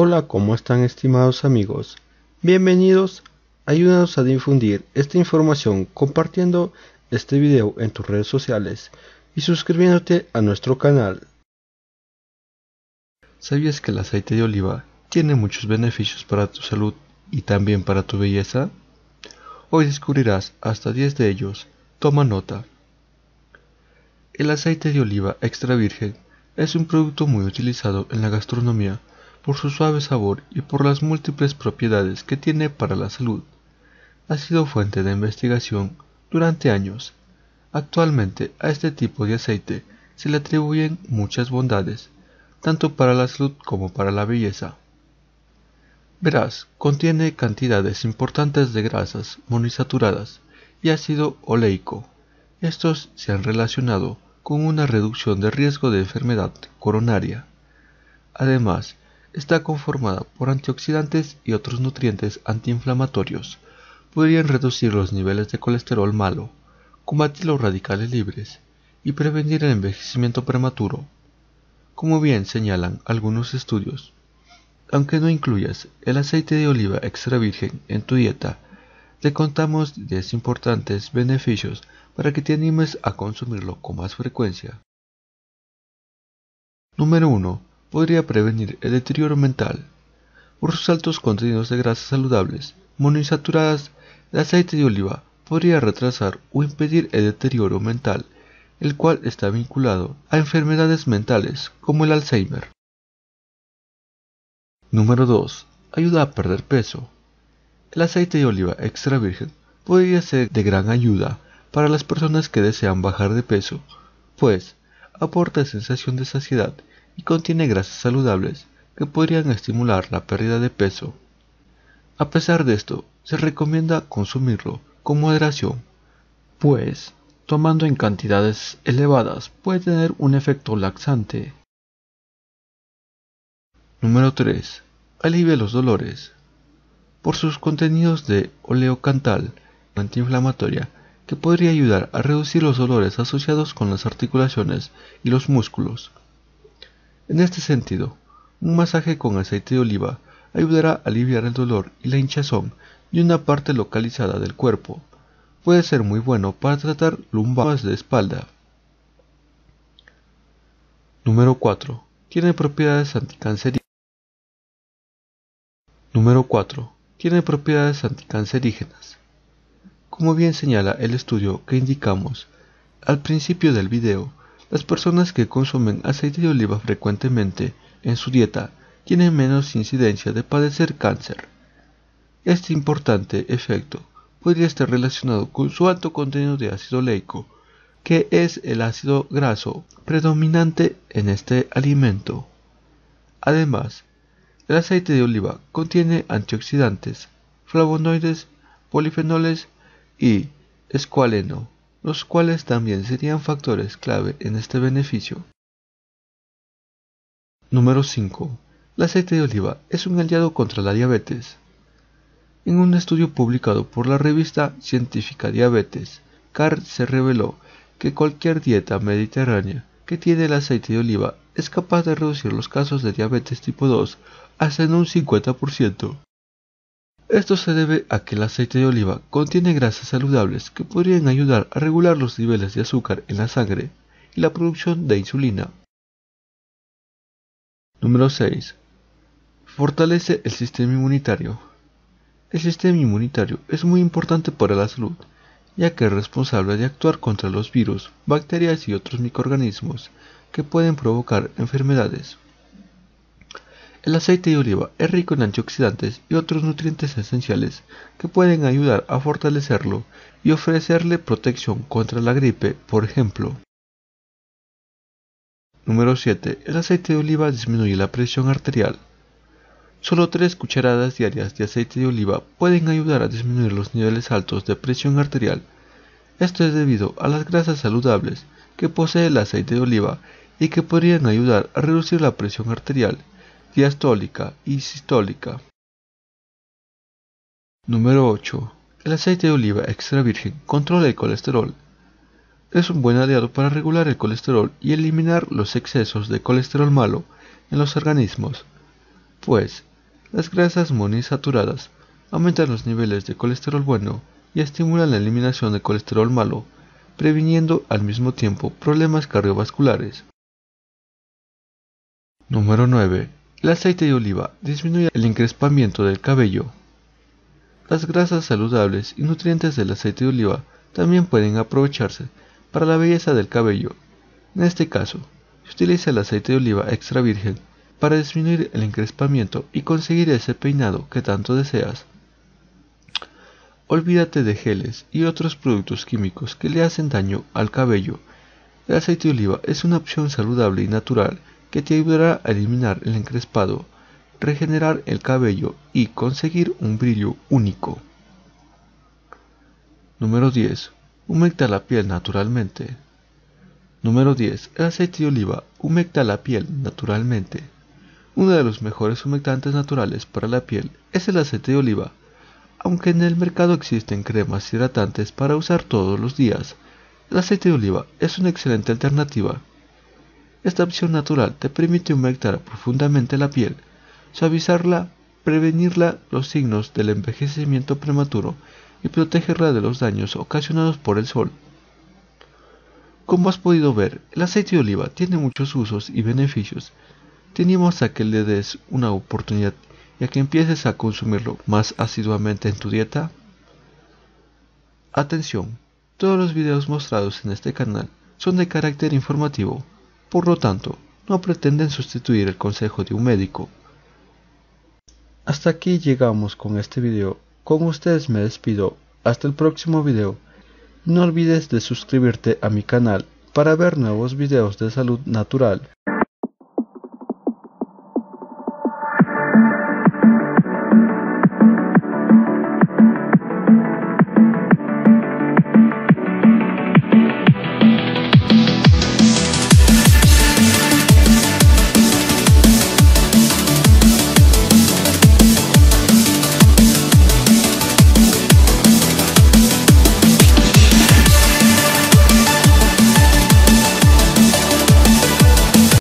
Hola, ¿cómo están estimados amigos? Bienvenidos, ayúdanos a difundir esta información compartiendo este video en tus redes sociales y suscribiéndote a nuestro canal. ¿Sabías que el aceite de oliva tiene muchos beneficios para tu salud y también para tu belleza? Hoy descubrirás hasta 10 de ellos. Toma nota. El aceite de oliva extra virgen es un producto muy utilizado en la gastronomía por su suave sabor y por las múltiples propiedades que tiene para la salud, ha sido fuente de investigación durante años. Actualmente a este tipo de aceite se le atribuyen muchas bondades, tanto para la salud como para la belleza. Verás, contiene cantidades importantes de grasas monisaturadas y ácido oleico. Estos se han relacionado con una reducción de riesgo de enfermedad coronaria. Además, está conformada por antioxidantes y otros nutrientes antiinflamatorios. Podrían reducir los niveles de colesterol malo, combatir los radicales libres y prevenir el envejecimiento prematuro. Como bien señalan algunos estudios, aunque no incluyas el aceite de oliva extra virgen en tu dieta, te contamos 10 importantes beneficios para que te animes a consumirlo con más frecuencia. Número 1 podría prevenir el deterioro mental por sus altos contenidos de grasas saludables, monoinsaturadas el aceite de oliva, podría retrasar o impedir el deterioro mental, el cual está vinculado a enfermedades mentales como el Alzheimer. Número 2. Ayuda a perder peso. El aceite de oliva extra virgen podría ser de gran ayuda para las personas que desean bajar de peso, pues aporta sensación de saciedad y contiene grasas saludables que podrían estimular la pérdida de peso. A pesar de esto, se recomienda consumirlo con moderación, pues tomando en cantidades elevadas puede tener un efecto laxante. Número 3. Alivia los dolores. Por sus contenidos de oleocantal, antiinflamatoria, que podría ayudar a reducir los dolores asociados con las articulaciones y los músculos. En este sentido, un masaje con aceite de oliva ayudará a aliviar el dolor y la hinchazón de una parte localizada del cuerpo. Puede ser muy bueno para tratar lumbares de espalda. Número 4. Tiene propiedades anticancerígenas. Número 4. Tiene propiedades anticancerígenas. Como bien señala el estudio que indicamos al principio del video, las personas que consumen aceite de oliva frecuentemente en su dieta tienen menos incidencia de padecer cáncer. Este importante efecto podría estar relacionado con su alto contenido de ácido leico, que es el ácido graso predominante en este alimento. Además, el aceite de oliva contiene antioxidantes, flavonoides, polifenoles y escualeno, los cuales también serían factores clave en este beneficio. Número 5. El aceite de oliva es un aliado contra la diabetes. En un estudio publicado por la revista científica Diabetes, CAR se reveló que cualquier dieta mediterránea que tiene el aceite de oliva es capaz de reducir los casos de diabetes tipo 2 hasta en un 50%. Esto se debe a que el aceite de oliva contiene grasas saludables que podrían ayudar a regular los niveles de azúcar en la sangre y la producción de insulina. Número 6. Fortalece el sistema inmunitario. El sistema inmunitario es muy importante para la salud, ya que es responsable de actuar contra los virus, bacterias y otros microorganismos que pueden provocar enfermedades. El aceite de oliva es rico en antioxidantes y otros nutrientes esenciales que pueden ayudar a fortalecerlo y ofrecerle protección contra la gripe, por ejemplo. Número 7. El aceite de oliva disminuye la presión arterial. Solo 3 cucharadas diarias de aceite de oliva pueden ayudar a disminuir los niveles altos de presión arterial. Esto es debido a las grasas saludables que posee el aceite de oliva y que podrían ayudar a reducir la presión arterial diastólica y sistólica. Número 8. El aceite de oliva extra virgen controla el colesterol. Es un buen aliado para regular el colesterol y eliminar los excesos de colesterol malo en los organismos, pues las grasas monoinsaturadas aumentan los niveles de colesterol bueno y estimulan la eliminación de colesterol malo, previniendo al mismo tiempo problemas cardiovasculares. Número 9. El aceite de oliva disminuye el encrespamiento del cabello. Las grasas saludables y nutrientes del aceite de oliva también pueden aprovecharse para la belleza del cabello. En este caso, se utiliza el aceite de oliva extra virgen para disminuir el encrespamiento y conseguir ese peinado que tanto deseas. Olvídate de geles y otros productos químicos que le hacen daño al cabello. El aceite de oliva es una opción saludable y natural que te ayudará a eliminar el encrespado, regenerar el cabello y conseguir un brillo único. Número 10. Humecta la piel naturalmente. Número 10. El aceite de oliva humecta la piel naturalmente. Uno de los mejores humectantes naturales para la piel es el aceite de oliva, aunque en el mercado existen cremas hidratantes para usar todos los días. El aceite de oliva es una excelente alternativa esta opción natural te permite humectar profundamente la piel, suavizarla, prevenirla los signos del envejecimiento prematuro y protegerla de los daños ocasionados por el sol. Como has podido ver, el aceite de oliva tiene muchos usos y beneficios. Te a que le des una oportunidad y a que empieces a consumirlo más asiduamente en tu dieta. Atención, todos los videos mostrados en este canal son de carácter informativo por lo tanto, no pretenden sustituir el consejo de un médico. Hasta aquí llegamos con este video. Con ustedes me despido. Hasta el próximo video. No olvides de suscribirte a mi canal para ver nuevos videos de salud natural.